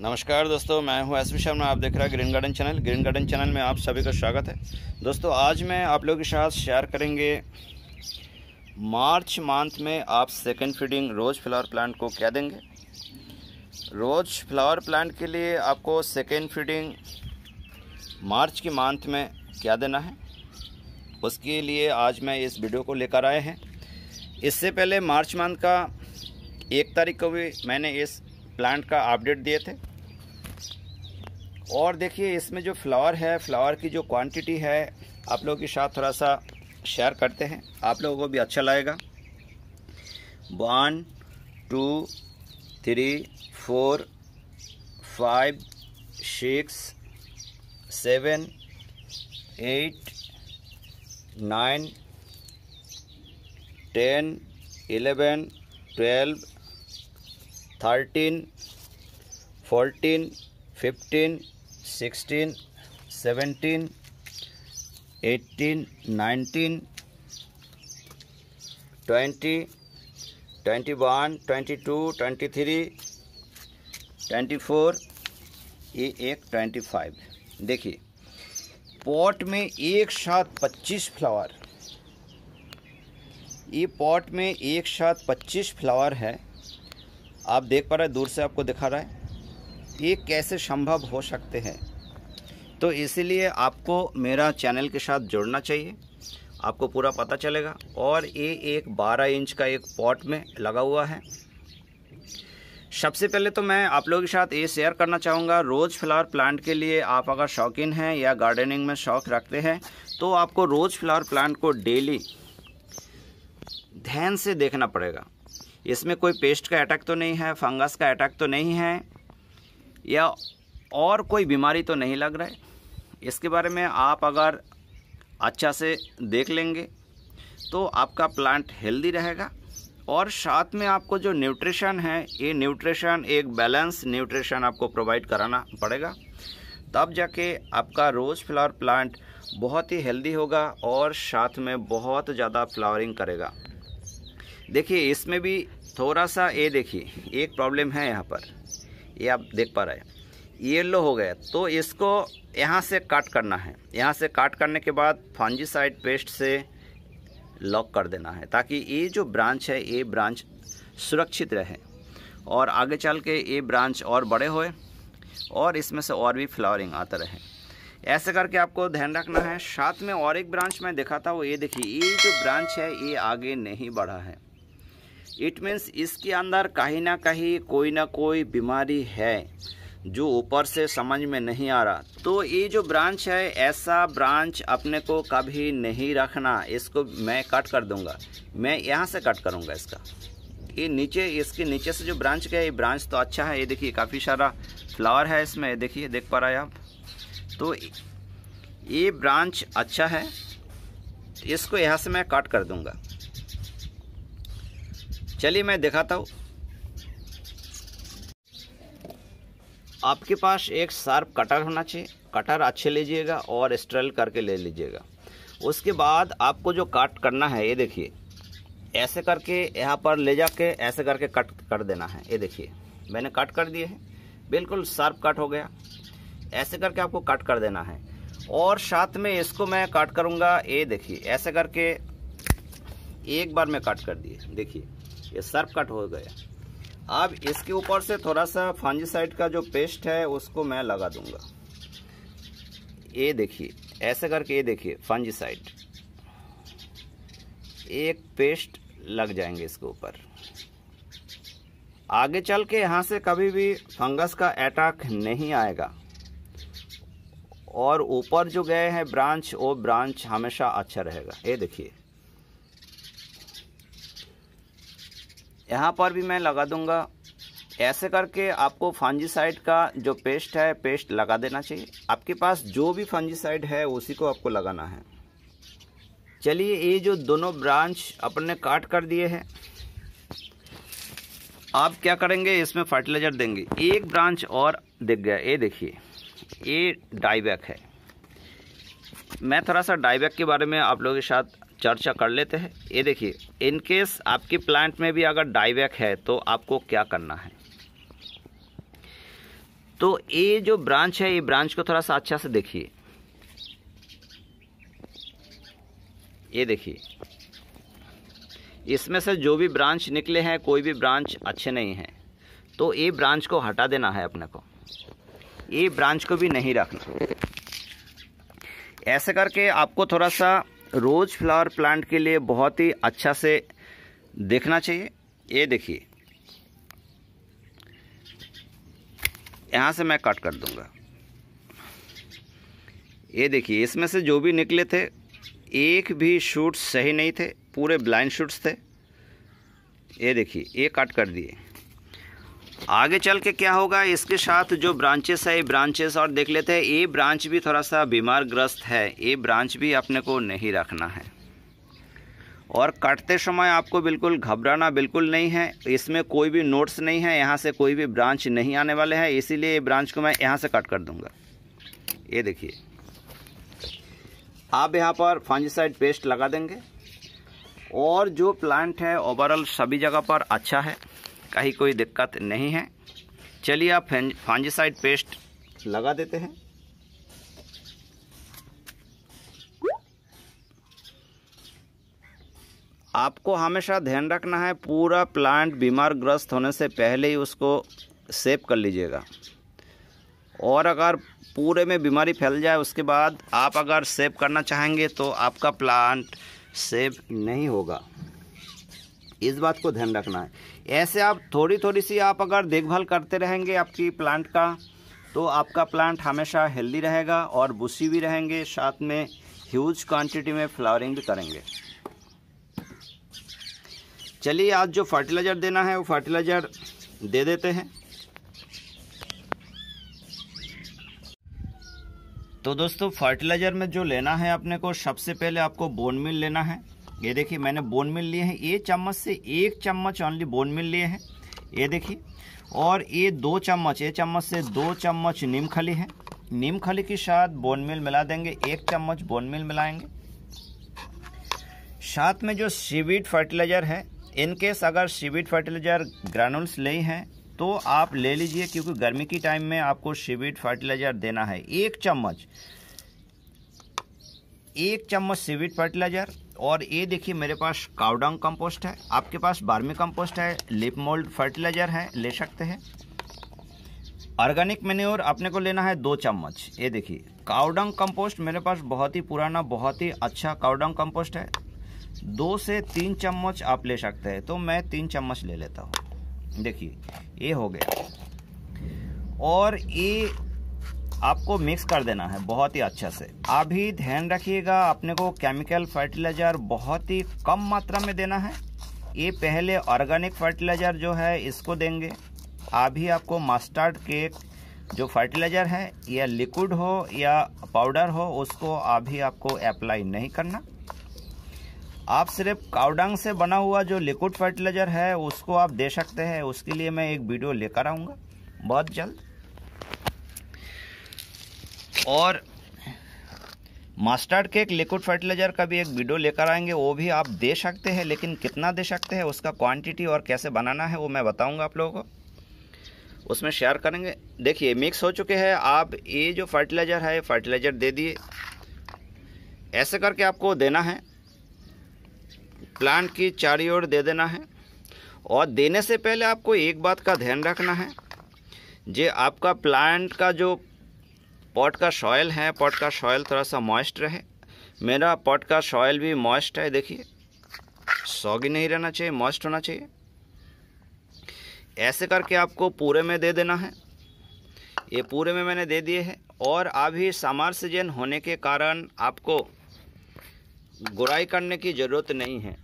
नमस्कार दोस्तों मैं हूं एस शर्मा आप देख रहे हैं green garden channel green garden channel में आप सभी का स्वागत है दोस्तों आज मैं आप लोगों के साथ शेयर करेंगे मार्च मंथ में आप second feeding rose flower plant को क्या देंगे रोज़ फ्लावर प्लांट के लिए आपको सेकेंड फीडिंग मार्च के मंथ में क्या देना है उसके लिए आज मैं इस वीडियो को लेकर आए हैं इससे पहले मार्च मंथ का एक तारीख को भी मैंने इस प्लांट का अपडेट दिए थे और देखिए इसमें जो फ्लावर है फ्लावर की जो क्वांटिटी है आप लोगों के साथ थोड़ा सा शेयर करते हैं आप लोगों को भी अच्छा लगेगा one two three four five six seven eight nine ten eleven twelve thirteen fourteen fifteen sixteen seventeen eighteen nineteen twenty twenty one twenty two twenty three twenty four ये एक ट्वेंटी फाइव देखिए पॉट में एक साथ पच्चीस flower ये pot में एक साथ पच्चीस फ्लावर है आप देख पा रहे हैं दूर से आपको दिखा रहा है ये कैसे संभव हो सकते हैं तो इसीलिए आपको मेरा चैनल के साथ जुड़ना चाहिए आपको पूरा पता चलेगा और ये एक 12 इंच का एक पॉट में लगा हुआ है सबसे पहले तो मैं आप लोगों के साथ ये शेयर करना चाहूँगा रोज़ फ्लावर प्लांट के लिए आप अगर शौकीन हैं या गार्डनिंग में शौक रखते हैं तो आपको रोज़ फ्लावर प्लांट को डेली ध्यान से देखना पड़ेगा इसमें कोई पेस्ट का अटैक तो नहीं है फंगस का अटैक तो नहीं है या और कोई बीमारी तो नहीं लग रहा है इसके बारे में आप अगर अच्छा से देख लेंगे तो आपका प्लांट हेल्दी रहेगा और साथ में आपको जो न्यूट्रिशन है ये न्यूट्रिशन एक बैलेंस न्यूट्रिशन आपको प्रोवाइड कराना पड़ेगा तब जाके आपका रोज़ फ्लावर प्लांट बहुत ही हेल्दी होगा और साथ में बहुत ज़्यादा फ्लावरिंग करेगा देखिए इसमें भी थोड़ा सा ये देखिए एक प्रॉब्लम है यहाँ पर ये आप देख पा रहे हैं येलो हो गया तो इसको यहाँ से काट करना है यहाँ से काट करने के बाद साइड पेस्ट से लॉक कर देना है ताकि ये जो ब्रांच है ये ब्रांच सुरक्षित रहे और आगे चल के ये ब्रांच और बड़े होए और इसमें से और भी फ्लावरिंग आता रहे ऐसे करके आपको ध्यान रखना है साथ में और एक ब्रांच मैं दिखाता हूँ ये देखिए ये जो ब्रांच है ये आगे नहीं बढ़ा है इट मीन्स इसके अंदर कहीं ना कहीं कोई ना कोई बीमारी है जो ऊपर से समझ में नहीं आ रहा तो ये जो ब्रांच है ऐसा ब्रांच अपने को कभी नहीं रखना इसको मैं कट कर दूंगा मैं यहाँ से कट करूँगा इसका ये नीचे इसके नीचे से जो ब्रांच गया ये ब्रांच तो अच्छा है ये देखिए काफ़ी सारा फ्लावर है इसमें देखिए देख पा रहे आप तो ये ब्रांच अच्छा है इसको यहाँ से मैं कट कर दूँगा चलिए मैं दिखाता हूँ आपके पास एक शार्प कटर होना चाहिए कटर अच्छे लीजिएगा और स्ट्रेल करके ले लीजिएगा उसके बाद आपको जो काट करना है ये देखिए ऐसे करके यहाँ पर ले जाके ऐसे करके कट कर देना है ये देखिए मैंने कट कर दिए हैं बिल्कुल शार्प कट हो गया ऐसे करके आपको कट कर देना है और साथ में इसको मैं कट करूँगा ये देखिए ऐसे करके एक बार मैं कट कर दिए देखिए ये सर्फ कट हो गया अब इसके ऊपर से थोड़ा सा फंजीसाइड का जो पेस्ट है उसको मैं लगा दूंगा ये देखिए ऐसे करके ये देखिए फंजीसाइड एक पेस्ट लग जाएंगे इसके ऊपर आगे चल के यहाँ से कभी भी फंगस का अटैक नहीं आएगा और ऊपर जो गए हैं ब्रांच वो ब्रांच हमेशा अच्छा रहेगा ये देखिए यहाँ पर भी मैं लगा दूंगा ऐसे करके आपको फंजीसाइड का जो पेस्ट है पेस्ट लगा देना चाहिए आपके पास जो भी फंजीसाइड है उसी को आपको लगाना है चलिए ये जो दोनों ब्रांच अपन ने काट कर दिए हैं आप क्या करेंगे इसमें फर्टिलाइजर देंगे एक ब्रांच और दिख गया ये देखिए ये डाईबैक है मैं थोड़ा सा डाईबैक के बारे में आप लोगों के साथ चर्चा कर लेते हैं ये देखिए इनकेस आपकी प्लांट में भी अगर डाइबैक है तो आपको क्या करना है तो ये जो ब्रांच है ये ब्रांच को थोड़ा सा अच्छा से देखिए ये देखिए इसमें से जो भी ब्रांच निकले हैं कोई भी ब्रांच अच्छे नहीं हैं तो ये ब्रांच को हटा देना है अपने को ये ब्रांच को भी नहीं रखना ऐसे करके आपको थोड़ा सा रोज़ फ्लावर प्लांट के लिए बहुत ही अच्छा से देखना चाहिए ये देखिए यहाँ से मैं कट कर दूंगा ये देखिए इसमें से जो भी निकले थे एक भी शूट्स सही नहीं थे पूरे ब्लाइंड शूट्स थे ये देखिए ये कट कर दिए आगे चल के क्या होगा इसके साथ जो ब्रांचेस है ये ब्रांचेस और देख लेते हैं ये ब्रांच भी थोड़ा सा बीमार ग्रस्त है ये ब्रांच भी अपने को नहीं रखना है और काटते समय आपको बिल्कुल घबराना बिल्कुल नहीं है इसमें कोई भी नोट्स नहीं है यहाँ से कोई भी ब्रांच नहीं आने वाले हैं इसीलिए ये ब्रांच को मैं यहाँ से कट कर दूँगा ये देखिए आप यहाँ पर फंजीसाइड पेस्ट लगा देंगे और जो प्लांट है ओवरऑल सभी जगह पर अच्छा है कहीं कोई दिक्कत नहीं है चलिए आप फांजीसाइड पेस्ट लगा देते हैं आपको हमेशा ध्यान रखना है पूरा प्लांट बीमार ग्रस्त होने से पहले ही उसको सेव कर लीजिएगा और अगर पूरे में बीमारी फैल जाए उसके बाद आप अगर सेव करना चाहेंगे तो आपका प्लांट सेव नहीं होगा इस बात को ध्यान रखना है ऐसे आप थोड़ी थोड़ी सी आप अगर देखभाल करते रहेंगे आपकी प्लांट का तो आपका प्लांट हमेशा हेल्दी रहेगा और बुशी भी रहेंगे साथ में ह्यूज क्वांटिटी में फ्लावरिंग भी करेंगे चलिए आज जो फर्टिलाइज़र देना है वो फर्टिलाइज़र दे देते हैं तो दोस्तों फर्टिलाइज़र में जो लेना है अपने को सबसे पहले आपको बोन मिल लेना है ये देखिए मैंने बोन मिल लिए हैं ये चम्मच से एक चम्मच ऑनली बोन मिल लिए हैं ये देखिए और ये दो चम्मच ये चम्मच से दो चम्मच नीम खली है नीम खली के साथ बोन मिल मिला देंगे एक चम्मच बोन मिल मिलाएंगे साथ में जो सीविड फर्टिलाइज़र है इनकेस अगर सीविड फर्टिलाइज़र ग्रानुल्स ले हैं तो आप ले लीजिए क्योंकि गर्मी की टाइम में आपको सीविड फर्टिलाइज़र देना है एक चम्मच एक चम्मच सीविड फर्टिलाइज़र और ये देखिए मेरे पास काउडंग कंपोस्ट है आपके पास बार्मी कंपोस्ट है लिप मोल्ड फर्टिलाइजर है ले सकते हैं ऑर्गेनिक मेन्योर अपने को लेना है दो चम्मच ये देखिए काउडंग कंपोस्ट मेरे पास बहुत ही पुराना बहुत ही अच्छा काउडंग कंपोस्ट है दो से तीन चम्मच आप ले सकते हैं तो मैं तीन चम्मच ले लेता हूँ देखिए ये हो गया और ये आपको मिक्स कर देना है बहुत ही अच्छा से आप ही ध्यान रखिएगा अपने को केमिकल फर्टिलाइजर बहुत ही कम मात्रा में देना है ये पहले ऑर्गेनिक फर्टिलाइजर जो है इसको देंगे अभी आपको मस्टर्ड केक जो फर्टिलाइजर है या लिक्विड हो या पाउडर हो उसको अभी आपको अप्लाई नहीं करना आप सिर्फ काउडंग से बना हुआ जो लिक्विड फर्टिलाइजर है उसको आप दे सकते हैं उसके लिए मैं एक वीडियो लेकर आऊँगा बहुत जल्द और मास्टर्ड केक लिक्विड फर्टिलाइजर का भी एक वीडियो लेकर आएंगे वो भी आप दे सकते हैं लेकिन कितना दे सकते हैं उसका क्वांटिटी और कैसे बनाना है वो मैं बताऊंगा आप लोगों को उसमें शेयर करेंगे देखिए मिक्स हो चुके हैं आप ये जो फर्टिलाइज़र है फर्टिलाइज़र दे दिए ऐसे करके आपको देना है प्लांट की चारी ओर दे देना है और देने से पहले आपको एक बात का ध्यान रखना है जे आपका प्लांट का जो पॉट का सॉयल है पॉट का सॉयल थोड़ा सा मॉइस्ट रहे मेरा पॉट का सॉयल भी मॉइस्ट है देखिए सॉगी नहीं रहना चाहिए मॉइस्ट होना चाहिए ऐसे करके आपको पूरे में दे देना है ये पूरे में मैंने दे दिए हैं और अभी समर सीजन होने के कारण आपको गुराई करने की ज़रूरत नहीं है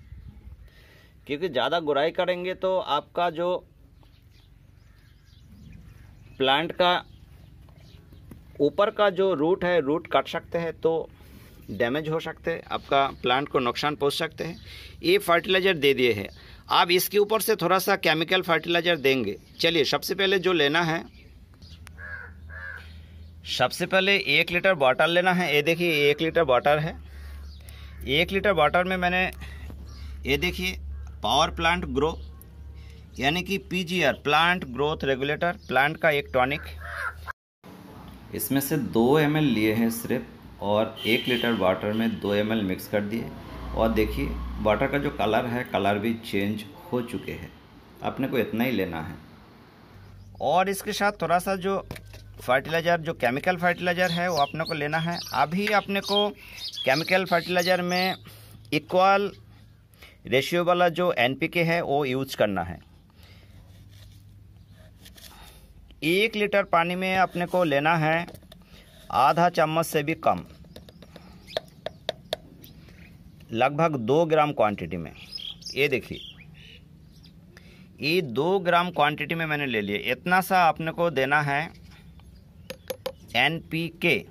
क्योंकि ज़्यादा गुराई करेंगे तो आपका जो प्लांट का ऊपर का जो रूट है रूट काट सकते हैं तो डैमेज हो सकते हैं आपका प्लांट को नुकसान पहुंच सकते हैं ये फर्टिलाइज़र दे दिए हैं आप इसके ऊपर से थोड़ा सा केमिकल फर्टिलाइज़र देंगे चलिए सबसे पहले जो लेना है सबसे पहले एक लीटर वाटर लेना है ये देखिए एक लीटर वाटर है एक लीटर वाटर में मैंने ये देखिए पावर प्लांट ग्रो यानी कि PGR plant growth regulator plant का एक टॉनिक इसमें से दो एम लिए हैं सिर्फ और एक लीटर वाटर में दो एम मिक्स कर दिए और देखिए वाटर का जो कलर है कलर भी चेंज हो चुके हैं अपने को इतना ही लेना है और इसके साथ थोड़ा सा जो फर्टिलाइज़र जो केमिकल फर्टिलाइज़र है वो अपने को लेना है अभी अपने को केमिकल फर्टिलाइज़र में इक्वल रेशियो वाला जो एनपीके है वो यूज करना है एक लीटर पानी में अपने को लेना है आधा चम्मच से भी कम लगभग दो ग्राम क्वांटिटी में ये देखिए ये दो ग्राम क्वांटिटी में मैंने ले लिए इतना सा अपने को देना है एन पी के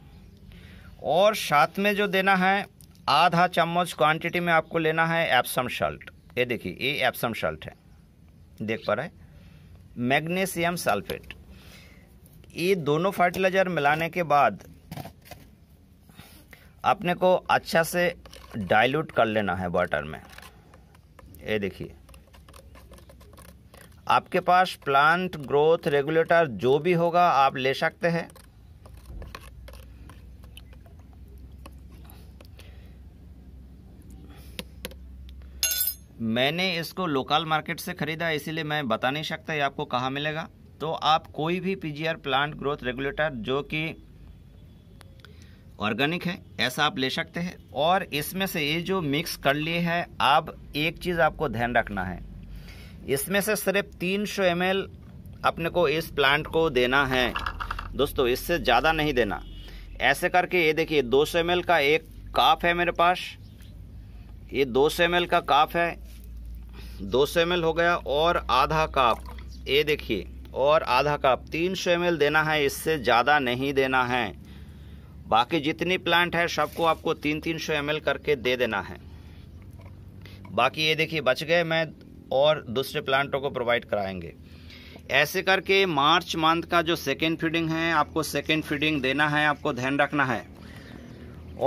और साथ में जो देना है आधा चम्मच क्वांटिटी में आपको लेना है एप्सम सल्ट ये देखिए ये एप्सम सल्ट है देख पा रहे मैग्नीशियम सल्फेट ये दोनों फर्टिलाइजर मिलाने के बाद अपने को अच्छा से डाइल्यूट कर लेना है वाटर में ये देखिए आपके पास प्लांट ग्रोथ रेगुलेटर जो भी होगा आप ले सकते हैं मैंने इसको लोकल मार्केट से ख़रीदा इसीलिए मैं बता नहीं सकता ये आपको कहाँ मिलेगा तो आप कोई भी पीजीआर प्लांट ग्रोथ रेगुलेटर जो कि ऑर्गेनिक है ऐसा आप ले सकते हैं और इसमें से ये जो मिक्स कर लिए हैं आप एक चीज़ आपको ध्यान रखना है इसमें से सिर्फ 300 सौ अपने को इस प्लांट को देना है दोस्तों इससे ज़्यादा नहीं देना ऐसे करके ये देखिए 200 सौ का एक काफ है मेरे पास ये 200 सौ का काफ है 200 सौ हो गया और आधा काप ये देखिए और आधा कप तीन सौ एम देना है इससे ज़्यादा नहीं देना है बाकी जितनी प्लांट है सबको आपको तीन तीन सौ एम करके दे देना है बाकी ये देखिए बच गए मैं और दूसरे प्लांटों को प्रोवाइड कराएंगे ऐसे करके मार्च मंथ का जो सेकेंड फीडिंग है आपको सेकेंड फीडिंग देना है आपको ध्यान रखना है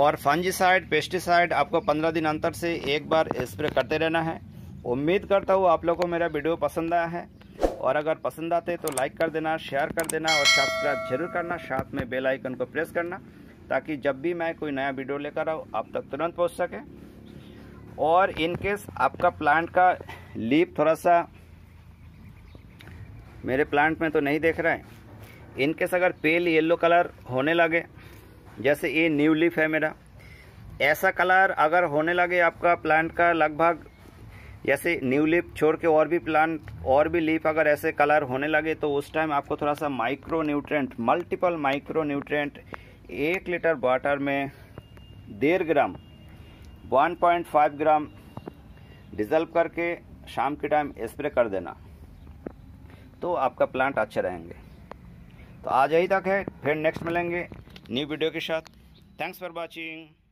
और फंजीसाइड पेस्टिसाइड आपको पंद्रह दिन अंतर से एक बार स्प्रे करते रहना है उम्मीद करता हूँ आप लोगों को मेरा वीडियो पसंद आया है और अगर पसंद आते तो लाइक कर देना शेयर कर देना और सब्सक्राइब जरूर करना साथ में बेल आइकन को प्रेस करना ताकि जब भी मैं कोई नया वीडियो लेकर आऊँ आप तक तुरंत पहुँच सके और इनकेस आपका प्लांट का लीप थोड़ा सा मेरे प्लांट में तो नहीं देख रहा है इनकेस अगर पेल येल्लो कलर होने लगे जैसे ये न्यू लीफ है मेरा ऐसा कलर अगर होने लगे आपका प्लांट का लगभग ऐसे न्यू लिप छोड़ के और भी प्लांट और भी लीप अगर ऐसे कलर होने लगे तो उस टाइम आपको थोड़ा सा micro nutrient multiple micro nutrient एक लीटर वाटर में डेढ़ ग्राम 1.5 ग्राम डिजल्व करके शाम के टाइम स्प्रे कर देना तो आपका प्लांट अच्छे रहेंगे तो आज यही तक है फिर नेक्स्ट मिलेंगे न्यू वीडियो के साथ थैंक्स फॉर वॉचिंग